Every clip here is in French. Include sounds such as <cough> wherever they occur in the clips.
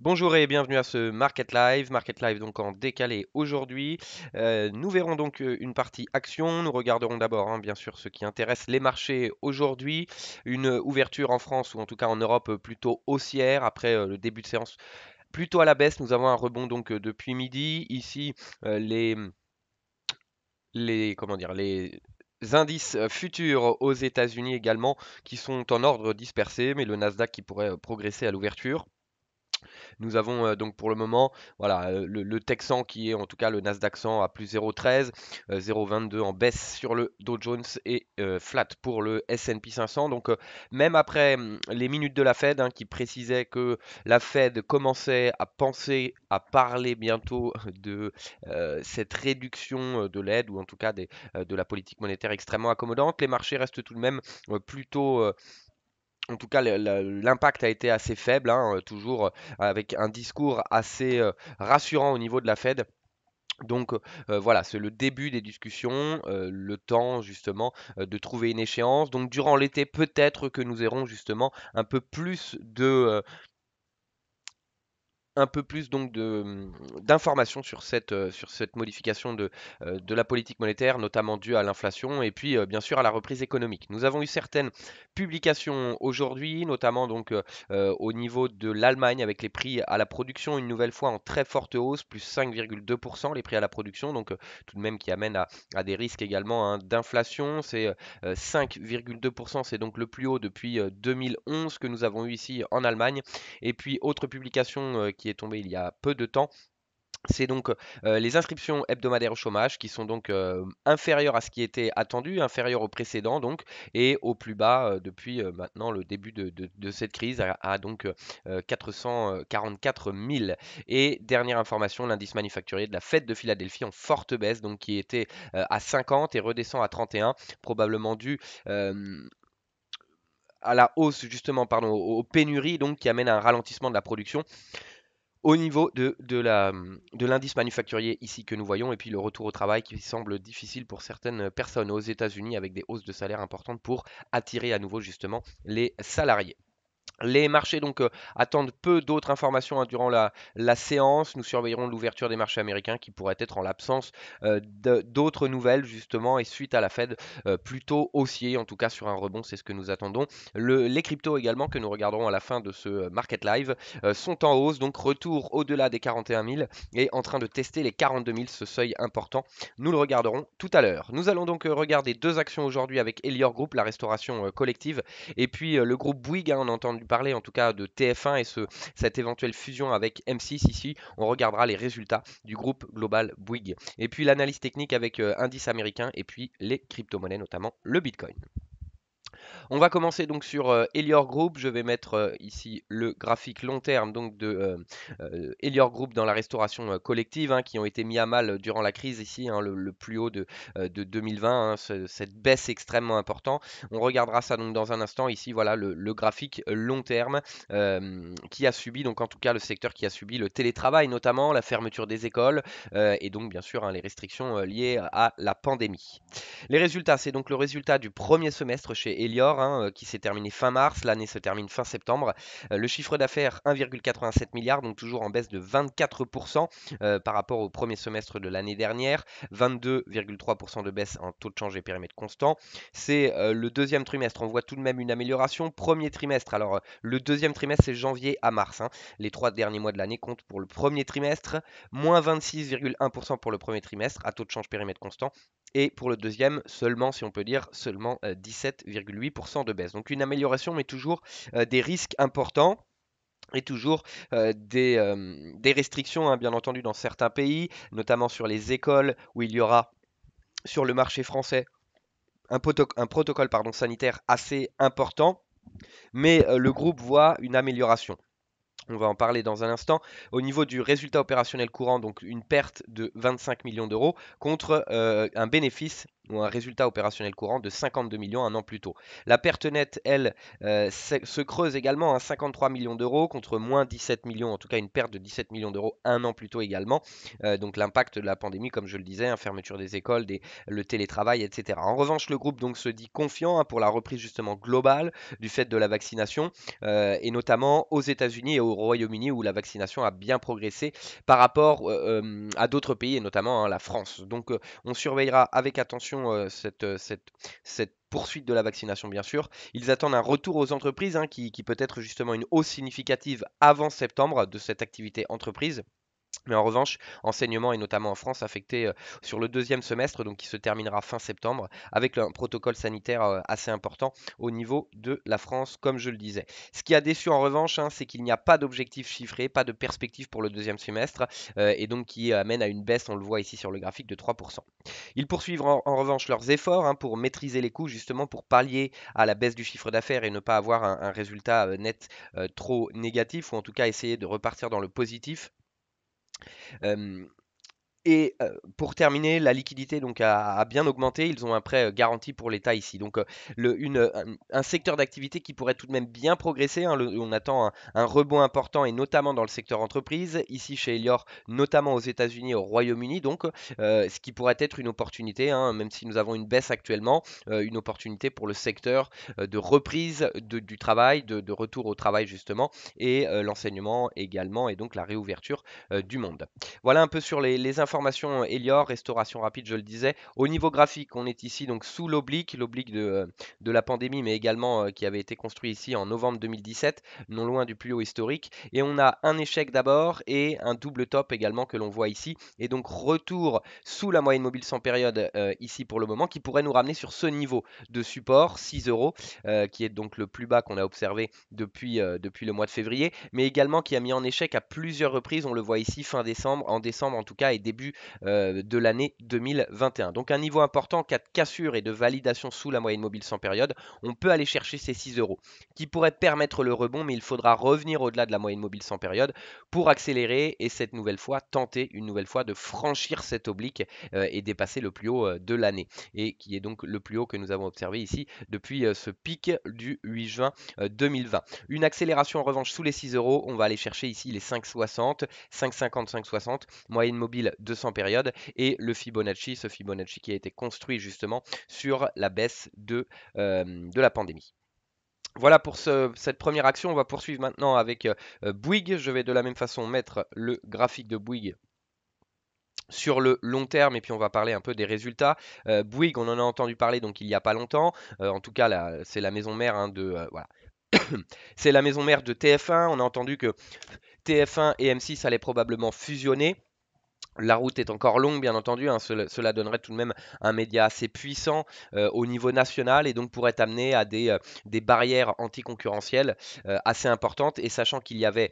Bonjour et bienvenue à ce Market Live. Market Live donc en décalé aujourd'hui. Euh, nous verrons donc euh, une partie action. Nous regarderons d'abord hein, bien sûr ce qui intéresse les marchés aujourd'hui. Une euh, ouverture en France ou en tout cas en Europe plutôt haussière après le début de séance plutôt à la baisse. Nous avons un rebond donc depuis midi. Ici les les comment dire les indices futurs aux États-Unis également qui sont en ordre dispersé, mais le Nasdaq qui pourrait progresser à l'ouverture. Nous avons euh, donc pour le moment voilà, euh, le, Texan qui est en tout cas le Nasdaq 100 à plus 0,13, 0,22 euh, en baisse sur le Dow Jones et flat pour le S&P 500. Donc même après hum, les minutes de la Fed hein, qui précisait que la Fed commençait à penser, à parler bientôt de cette réduction de l'aide ou en tout cas de la politique monétaire extrêmement accommodante, les marchés restent tout de même plutôt en tout cas, l'impact a été assez faible, hein, euh, toujours euh, avec un discours assez euh, rassurant au niveau de la Fed. Donc voilà, c'est le début des discussions, le temps justement de trouver une échéance. Donc durant l'été, peut-être que nous aurons justement un peu plus de, un peu plus donc mmh, d'informations sur cette, euh, sur cette modification de, euh, de la politique monétaire, notamment due à l'inflation et puis euh, bien sûr à la reprise économique. Nous avons eu certaines publications aujourd'hui, notamment donc au niveau de l'Allemagne avec les prix à la production une nouvelle fois en très forte hausse, plus 5,2% les prix à la production, donc tout de même qui amène à, des risques également hein, d'inflation. C'est 5,2%, c'est donc le plus haut depuis 2011 que nous avons eu ici en Allemagne. Et puis autre publication qui est tombé il y a peu de temps. C'est donc euh, les inscriptions hebdomadaires au chômage qui sont donc euh, inférieures à ce qui était attendu, inférieures au précédent donc, et au plus bas euh, depuis maintenant le début de, cette crise à, donc 444 000. Et dernière information, l'indice manufacturier de la fête de Philadelphie en forte baisse, donc qui était à 50 et redescend à 31, probablement dû à la hausse justement, pardon, aux, pénuries donc qui amène à un ralentissement de la production au niveau de, de l'indice manufacturier ici que nous voyons, et puis le retour au travail qui semble difficile pour certaines personnes aux États-Unis avec des hausses de salaire importantes pour attirer à nouveau justement les salariés. Les marchés donc euh, attendent peu d'autres informations hein, durant la, séance. Nous surveillerons l'ouverture des marchés américains qui pourraient être en l'absence euh, d'autres nouvelles justement et suite à la Fed euh, plutôt haussier, en tout cas sur un rebond, c'est ce que nous attendons. les cryptos également que nous regarderons à la fin de ce market live sont en hausse, donc retour au-delà des 41 000 et en train de tester les 42 000, ce seuil important. Nous le regarderons tout à l'heure. Nous allons donc regarder deux actions aujourd'hui avec Elior Group, la restauration collective, et puis le groupe Bouygues, en hein, on parler en tout cas de TF1 et ce, cette éventuelle fusion avec M6 ici, on regardera les résultats du groupe global Bouygues. Et puis l'analyse technique avec euh, indice américain et puis les crypto-monnaies, notamment le Bitcoin. On va commencer donc sur euh, Elior Group. Je vais mettre euh, ici le graphique long terme donc de euh, Elior Group dans la restauration collective hein, qui ont été mis à mal durant la crise ici, hein, le, plus haut de, 2020. Hein, cette baisse extrêmement importante. On regardera ça donc dans un instant. Ici, voilà le, le graphique long terme qui a subi, donc en tout cas le secteur qui a subi le télétravail notamment, la fermeture des écoles et donc bien sûr les restrictions liées à la pandémie. Les résultats, c'est donc le résultat du premier semestre chez Elior Hein, euh, qui s'est terminé fin mars, l'année se termine fin septembre. Euh, le chiffre d'affaires 1,87 milliard, donc toujours en baisse de 24% euh, par rapport au premier semestre de l'année dernière, 22,3% de baisse en taux de change et périmètre constant. C'est le deuxième trimestre, on voit tout de même une amélioration. Premier trimestre, alors le deuxième trimestre c'est janvier à mars. Hein. Les trois derniers mois de l'année comptent pour le premier trimestre, moins 26,1% pour le premier trimestre à taux de change périmètre constant et pour le deuxième seulement, si on peut dire, seulement 17,8% euh, de baisse. Donc une amélioration mais toujours euh, des risques importants et toujours euh, des, restrictions, hein, bien entendu, dans certains pays, notamment sur les écoles, où il y aura sur le marché français un, protocole sanitaire assez important, mais le groupe voit une amélioration. On va en parler dans un instant. Au niveau du résultat opérationnel courant, donc une perte de 25 millions d'euros contre euh, un bénéfice ou un résultat opérationnel courant de 52 millions un an plus tôt. La perte nette, elle, euh, se creuse également à hein, 53 millions d'euros contre moins 17 millions, en tout cas une perte de 17 millions d'euros un an plus tôt également. Euh, donc l'impact de la pandémie, comme je le disais, hein, fermeture des écoles, le télétravail, etc. En revanche, le groupe donc se dit confiant hein, pour la reprise justement globale du fait de la vaccination, euh, et notamment aux États-Unis et au Royaume-Uni où la vaccination a bien progressé par rapport à d'autres pays, et notamment la France. Donc on surveillera avec attention euh, euh, cette, cette, poursuite de la vaccination, bien sûr. Ils attendent un retour aux entreprises, hein, qui, qui peut être justement une hausse significative avant septembre de cette activité entreprise. Mais en revanche, enseignement et notamment en France affecté euh, sur le deuxième semestre, donc qui se terminera fin septembre, avec un protocole sanitaire euh, assez important au niveau de la France, comme je le disais. Ce qui a déçu en revanche, hein, c'est qu'il n'y a pas d'objectif chiffré, pas de perspective pour le deuxième semestre, euh, et donc qui amène à une baisse, on le voit ici sur le graphique, de 3%. Ils poursuivront en, revanche leurs efforts hein, pour maîtriser les coûts, justement pour pallier à la baisse du chiffre d'affaires et ne pas avoir un, résultat net trop négatif, ou en tout cas essayer de repartir dans le positif Um, Et euh, pour terminer, la liquidité donc, a, bien augmenté. Ils ont un prêt euh, garanti pour l'État ici. Donc euh, un, secteur d'activité qui pourrait tout de même bien progresser. Hein. on attend un, rebond important et notamment dans le secteur entreprise. Ici chez Elior, notamment aux États-Unis, au Royaume-Uni. Donc ce qui pourrait être une opportunité, hein, même si nous avons une baisse actuellement, une opportunité pour le secteur de reprise du travail, de, retour au travail justement, et l'enseignement également, et donc la réouverture du monde. Voilà un peu sur les, les formation Elior, restauration rapide, je le disais. Au niveau graphique, on est ici donc sous l'oblique, l'oblique de, euh, de, la pandémie, mais également euh, qui avait été construit ici en novembre 2017, non loin du plus haut historique. Et on a un échec d'abord et un double top également que l'on voit ici. Et donc retour sous la moyenne mobile sans période euh, ici pour le moment, qui pourrait nous ramener sur ce niveau de support, 6 euros, qui est donc le plus bas qu'on a observé depuis, depuis le mois de février, mais également qui a mis en échec à plusieurs reprises, on le voit ici fin décembre, en décembre en tout cas, et début euh, de l'année 2021. Donc un niveau important, cas de cassure et de validation sous la moyenne mobile sans période, on peut aller chercher ces 6 euros qui pourraient permettre le rebond, mais il faudra revenir au-delà de la moyenne mobile sans période pour accélérer et cette nouvelle fois tenter une nouvelle fois de franchir cette oblique euh, et dépasser le plus haut euh, de l'année et qui est donc le plus haut que nous avons observé ici depuis ce pic du 8 juin 2020. Une accélération en revanche sous les 6 euros, on va aller chercher ici les 5,60, 5,50, 5,60, moyenne mobile de 200 périodes et le Fibonacci, ce Fibonacci qui a été construit justement sur la baisse de, euh, de la pandémie. Voilà pour cette première action, on va poursuivre maintenant avec euh, Bouygues. Je vais de la même façon mettre le graphique de Bouygues sur le long terme et puis on va parler un peu des résultats. Euh, Bouygues, on en a entendu parler donc il n'y a pas longtemps. en tout cas, hein, <coughs> c'est la maison mère de voilà. c'est la maison mère de TF1. On a entendu que TF1 et M6 allaient probablement fusionner. La route est encore longue, bien entendu. Hein. cela, donnerait tout de même un média assez puissant euh, au niveau national et donc pourrait amener à des, euh, barrières anticoncurrentielles euh, assez importantes. Et sachant qu'il y avait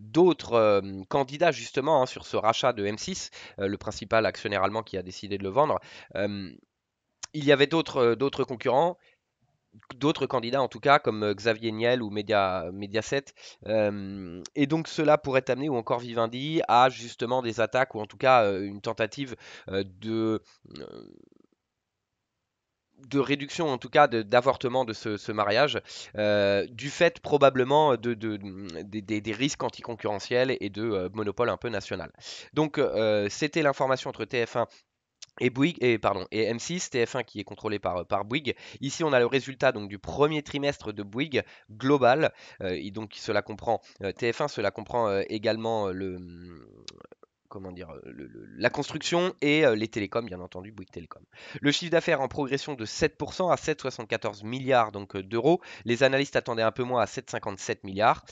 d'autres candidats justement hein, sur ce rachat de M6, le principal actionnaire allemand qui a décidé de le vendre, il y avait d'autres concurrents d'autres candidats en tout cas, comme euh, Xavier Niel ou Media, Mediaset. et donc cela pourrait amener, ou encore Vivendi, à justement des attaques, ou en tout cas euh, une tentative euh, de de réduction, en tout cas d'avortement de, ce, mariage, du fait probablement de, des, risques anticoncurrentiels et de monopole un peu national. Donc c'était l'information entre TF1 et, Bouygues, et, pardon, et M6, TF1 qui est contrôlé par, euh, par Bouygues. Ici, on a le résultat donc, du premier trimestre de Bouygues global. Euh, et donc, cela comprend euh, TF1, cela comprend également le, comment dire, euh, la construction et euh, les télécoms, bien entendu, Bouygues Télécom. Le chiffre d'affaires en progression de 7% à 7,74 milliards euh, d'euros. Les analystes attendaient un peu moins à 7,57 milliards.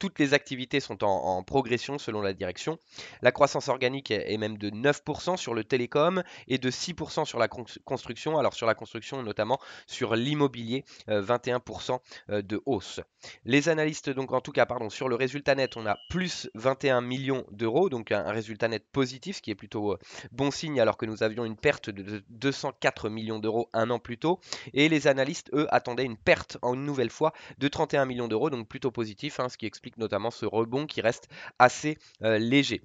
toutes les activités sont en, progression selon la direction. La croissance organique est, même de 9% sur le télécom et de 6% sur la construction. Alors sur la construction, notamment sur l'immobilier, 21% de hausse. Les analystes, donc en tout cas, pardon, sur le résultat net, on a plus 21 millions d'euros, donc un, un résultat net positif, ce qui est plutôt euh, bon signe alors que nous avions une perte de 204 millions d'euros un an plus tôt. Et les analystes, eux, attendaient une perte en une nouvelle fois de 31 millions d'euros, donc plutôt positif, hein, ce qui explique notamment ce rebond qui reste assez euh, léger.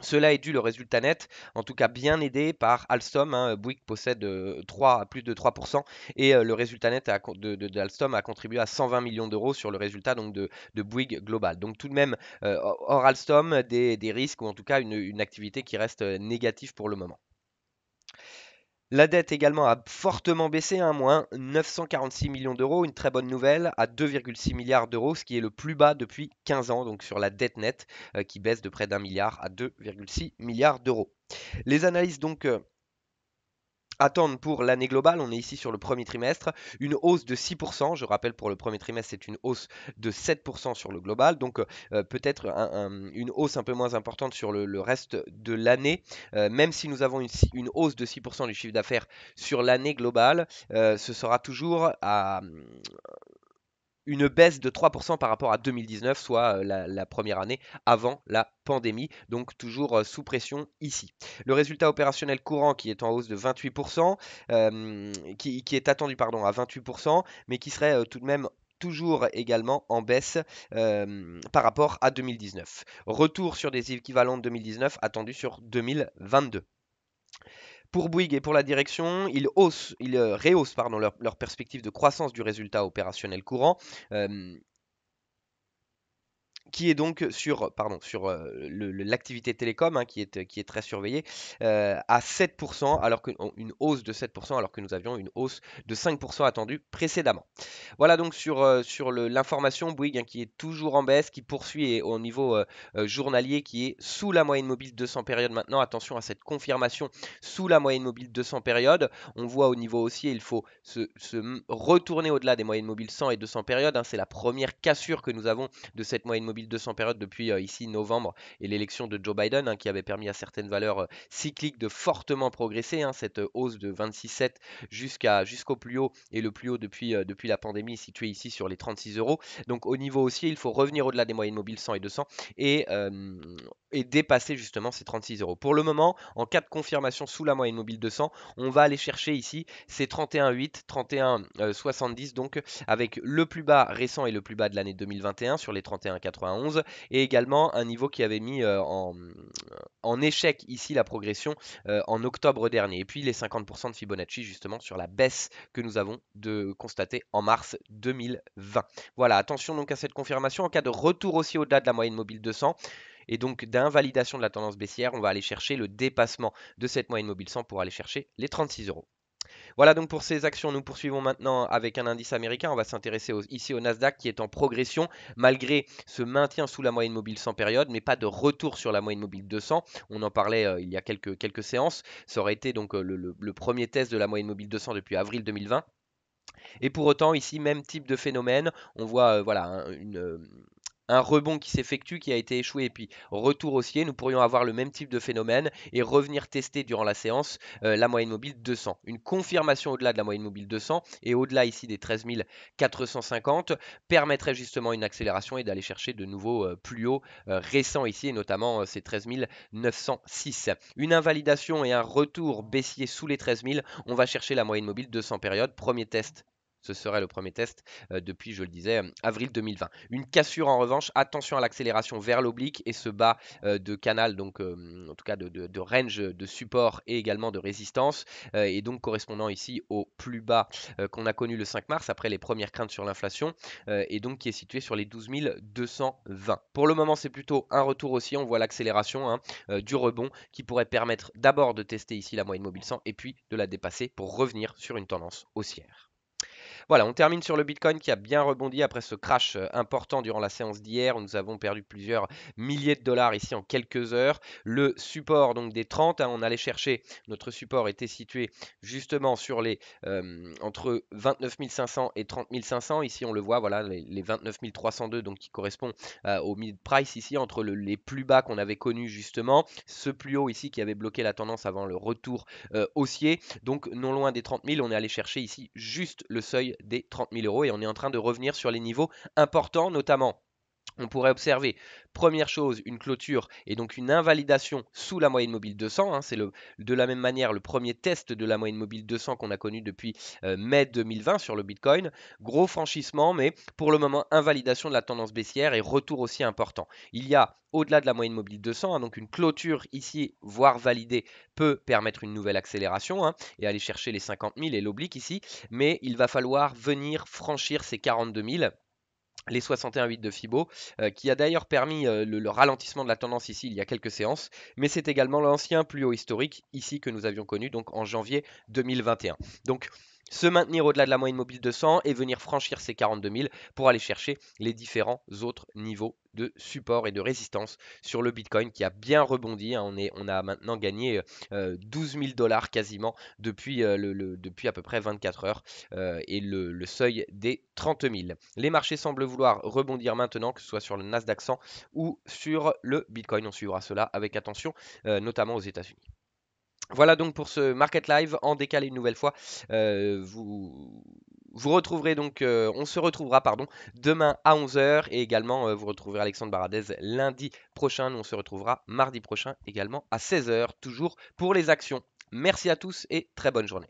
Cela est dû le résultat net, en tout cas bien aidé par Alstom. Hein, Bouygues possède 3, euh, plus de 3% et euh, le résultat net d'Alstom a contribué à 120 millions d'euros sur le résultat donc, de, Bouygues global. Donc tout de même, euh, hors Alstom, des, risques ou en tout cas une activité qui reste négative pour le moment. La dette également a fortement baissé, un hein, moins 946 millions d'euros, une très bonne nouvelle, à 2,6 milliards d'euros, ce qui est le plus bas depuis 15 ans, donc sur la dette nette, euh, qui baisse de près d'un milliard à 2,6 milliards d'euros. Les analyses donc... Euh, Attendre pour l'année globale, on est ici sur le premier trimestre, une hausse de 6%. Je rappelle pour le premier trimestre, c'est une hausse de 7% sur le global. Donc euh, euh, peut-être une hausse un peu moins importante sur le, reste de l'année. Euh, même si nous avons une, hausse de 6% du chiffre d'affaires sur l'année globale, ce sera toujours à, une baisse de 3% par rapport à 2019, soit euh, la, première année avant la pandémie, donc toujours euh, sous pression ici. Le résultat opérationnel courant qui est en hausse de 28%, euh, qui, est attendu pardon, à 28%, mais qui serait tout de même toujours également en baisse par rapport à 2019. Retour sur des équivalents de 2019 attendus sur 2022. Pour Bouygues et pour la direction, ils, haussent, ils euh, rehaussent pardon, leur, perspective de croissance du résultat opérationnel courant. Euh, qui est donc sur pardon sur euh, l'activité télécom hein, qui est euh, qui est très surveillée euh, à 7% alors que une hausse de 7% alors que nous avions une hausse de 5% attendue précédemment. Voilà donc sur sur l'information Bouygues hein, qui est toujours en baisse qui poursuit au niveau journalier qui est sous la moyenne mobile 200 périodes maintenant attention à cette confirmation sous la moyenne mobile 200 périodes on voit au niveau haussier il faut se, retourner au-delà des moyennes mobiles 100 et 200 périodes hein. c'est la première cassure que nous avons de cette moyenne mobile 200 périodes depuis euh, ici novembre et l'élection de Joe Biden hein, qui avait permis à certaines valeurs euh, cycliques de fortement progresser. Hein, cette euh, hausse de 26,7 jusqu'à, jusqu'au plus haut et le plus haut depuis, depuis la pandémie situé ici sur les 36 euros. Donc au niveau haussier, il faut revenir au-delà des moyennes mobiles 100 et 200 et, et dépasser justement ces 36 euros. Pour le moment, en cas de confirmation sous la moyenne mobile 200, on va aller chercher ici ces 31,8, 31,70 donc avec le plus bas récent et le plus bas de l'année 2021 sur les 31,80 et également un niveau qui avait mis euh, en, euh, en, échec ici la progression euh, en octobre dernier. Et puis les 50% de Fibonacci justement sur la baisse que nous avons de constater en mars 2020. Voilà, attention donc à cette confirmation en cas de retour aussi au-delà de la moyenne mobile 200 et donc d'invalidation de la tendance baissière, on va aller chercher le dépassement de cette moyenne mobile 100 pour aller chercher les 36 euros. Voilà donc pour ces actions, nous poursuivons maintenant avec un indice américain. On va s'intéresser ici au Nasdaq qui est en progression malgré ce maintien sous la moyenne mobile 100 période, mais pas de retour sur la moyenne mobile 200. On en parlait euh, il y a quelques, quelques séances. Ça aurait été donc euh, le, premier test de la moyenne mobile 200 depuis avril 2020. Et pour autant, ici, même type de phénomène, on voit euh, voilà, une, un rebond qui s'effectue, qui a été échoué, et puis retour haussier, nous pourrions avoir le même type de phénomène et revenir tester durant la séance euh, la moyenne mobile 200. Une confirmation au-delà de la moyenne mobile 200 et au-delà ici des 13 450 permettrait justement une accélération et d'aller chercher de nouveaux euh, plus hauts euh, récents ici, et notamment ces 13 906. Une invalidation et un retour baissier sous les 13 000, on va chercher la moyenne mobile 200 période, Premier test ce serait le premier test euh, depuis, je le disais, euh, avril 2020. Une cassure en revanche, attention à l'accélération vers l'oblique et ce bas euh, de canal, donc en tout cas de, range de support et également de résistance, et donc correspondant ici au plus bas qu'on a connu le 5 mars après les premières craintes sur l'inflation, et donc qui est situé sur les 12 220. Pour le moment, c'est plutôt un retour aussi, on voit l'accélération hein, du rebond qui pourrait permettre d'abord de tester ici la moyenne mobile 100 et puis de la dépasser pour revenir sur une tendance haussière. Voilà, on termine sur le Bitcoin qui a bien rebondi après ce crash euh, important durant la séance d'hier. Nous avons perdu plusieurs milliers de dollars ici en quelques heures. Le support donc des 30, hein, on allait chercher, notre support était situé justement sur les euh, entre 29 500 et 30 500. Ici on le voit, voilà les, 29 302 donc qui correspond euh, au mid price ici entre les plus bas qu'on avait connus justement, ce plus haut ici qui avait bloqué la tendance avant le retour haussier. Donc non loin des 30 000, on est allé chercher ici juste le seuil des 30 000 euros et on est en train de revenir sur les niveaux importants, notamment on pourrait observer, première chose, une clôture et donc une invalidation sous la moyenne mobile 200. Hein, c'est de la même manière le premier test de la moyenne mobile 200 qu'on a connu depuis euh, mai 2020 sur le Bitcoin. Gros franchissement, mais pour le moment, invalidation de la tendance baissière et retour aussi important. Il y a au-delà de la moyenne mobile 200, hein, donc une clôture ici, voire validée, peut permettre une nouvelle accélération hein, et aller chercher les 50 000 et l'oblique ici, mais il va falloir venir franchir ces 42 000 les 61,8 de Fibo, euh, qui a d'ailleurs permis euh, le, ralentissement de la tendance ici il y a quelques séances, mais c'est également l'ancien plus haut historique ici que nous avions connu donc en janvier 2021. Donc se maintenir au-delà de la moyenne mobile de 100 et venir franchir ces 42 000 pour aller chercher les différents autres niveaux de support et de résistance sur le Bitcoin qui a bien rebondi. Hein. On, est, on a maintenant gagné 12 euh, 000 euh, dollars quasiment depuis, euh, le, depuis à peu près 24 heures et le, seuil des 30 000. Les marchés semblent vouloir rebondir maintenant, que ce soit sur le Nasdaq 100 ou sur le Bitcoin. On suivra cela avec attention, notamment aux États-Unis. Voilà donc pour ce Market Live en décalé une nouvelle fois. Euh, vous, vous retrouverez donc, euh, on se retrouvera pardon, demain à 11h et également euh, vous retrouverez Alexandre Baradez lundi prochain. Nous on se retrouvera mardi prochain également à 16h, toujours pour les actions. Merci à tous et très bonne journée.